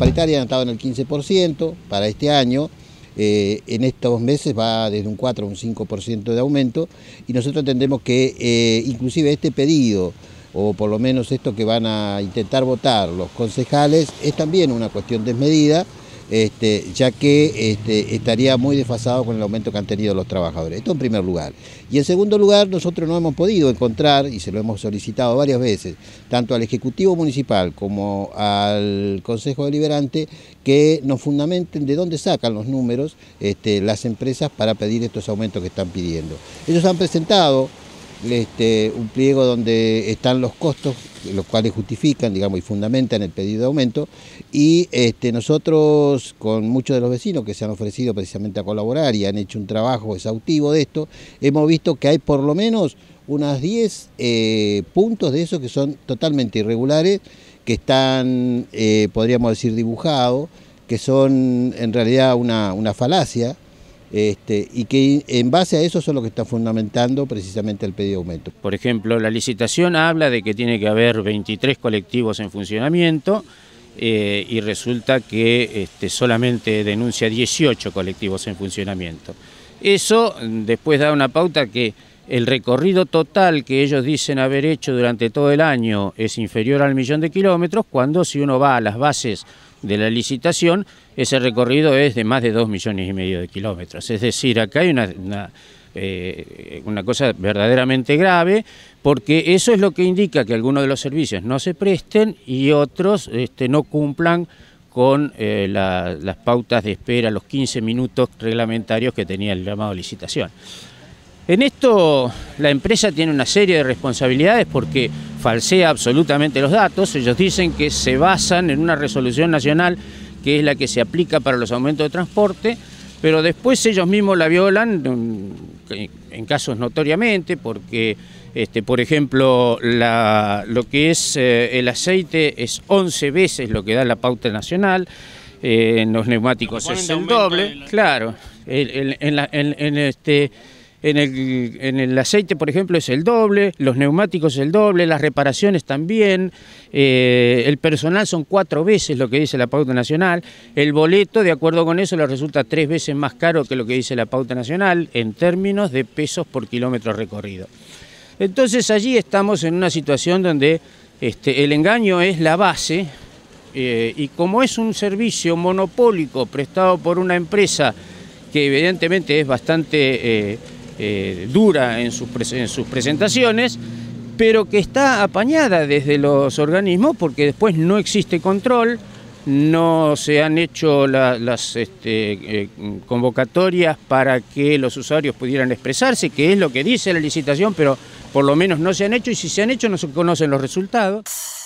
paritaria han estado en el 15% para este año. Eh, en estos meses va desde un 4 a un 5% de aumento y nosotros entendemos que eh, inclusive este pedido o por lo menos esto que van a intentar votar los concejales es también una cuestión desmedida este, ya que este, estaría muy desfasado con el aumento que han tenido los trabajadores. Esto en primer lugar. Y en segundo lugar, nosotros no hemos podido encontrar, y se lo hemos solicitado varias veces, tanto al Ejecutivo Municipal como al Consejo Deliberante, que nos fundamenten de dónde sacan los números este, las empresas para pedir estos aumentos que están pidiendo. Ellos han presentado este, un pliego donde están los costos, los cuales justifican, digamos, y fundamentan el pedido de aumento. Y este, nosotros, con muchos de los vecinos que se han ofrecido precisamente a colaborar y han hecho un trabajo exhaustivo de esto, hemos visto que hay por lo menos unas 10 eh, puntos de esos que son totalmente irregulares, que están, eh, podríamos decir, dibujados, que son en realidad una, una falacia este, y que en base a eso son los que están fundamentando precisamente el pedido de aumento. Por ejemplo, la licitación habla de que tiene que haber 23 colectivos en funcionamiento eh, y resulta que este, solamente denuncia 18 colectivos en funcionamiento. Eso mm, después da una pauta que el recorrido total que ellos dicen haber hecho durante todo el año es inferior al millón de kilómetros, cuando si uno va a las bases de la licitación, ese recorrido es de más de 2 millones y medio de kilómetros. Es decir, acá hay una, eh, una, cosa verdaderamente grave, porque eso es lo que indica que algunos de los servicios no se presten y otros este, no cumplan con eh, las pautas de espera, los 15 minutos reglamentarios que tenía el llamado licitación. En esto la empresa tiene una serie de responsabilidades porque falsea absolutamente los datos. Ellos dicen que se basan en una resolución nacional que es la que se aplica para los aumentos de transporte, pero después ellos mismos la violan en casos notoriamente, porque, este, por ejemplo, lo que es eh, el aceite es 11 veces lo que da la pauta nacional, eh, en los neumáticos es un doble, claro, en este en el, aceite, por ejemplo, es el doble, los neumáticos el doble, las reparaciones también, eh, el personal son cuatro veces lo que dice la pauta nacional, el boleto, de acuerdo con eso, le resulta tres veces más caro que lo que dice la pauta nacional en términos de pesos por kilómetro recorrido. Entonces allí estamos en una situación donde este, el engaño es la base eh, y como es un servicio monopólico prestado por una empresa que evidentemente es bastante eh, eh, dura en sus, en sus presentaciones, pero que está apañada desde los organismos porque después no existe control, no se han hecho las este, eh, convocatorias para que los usuarios pudieran expresarse, que es lo que dice la licitación, pero por lo menos no se han hecho y si se han hecho no se conocen los resultados.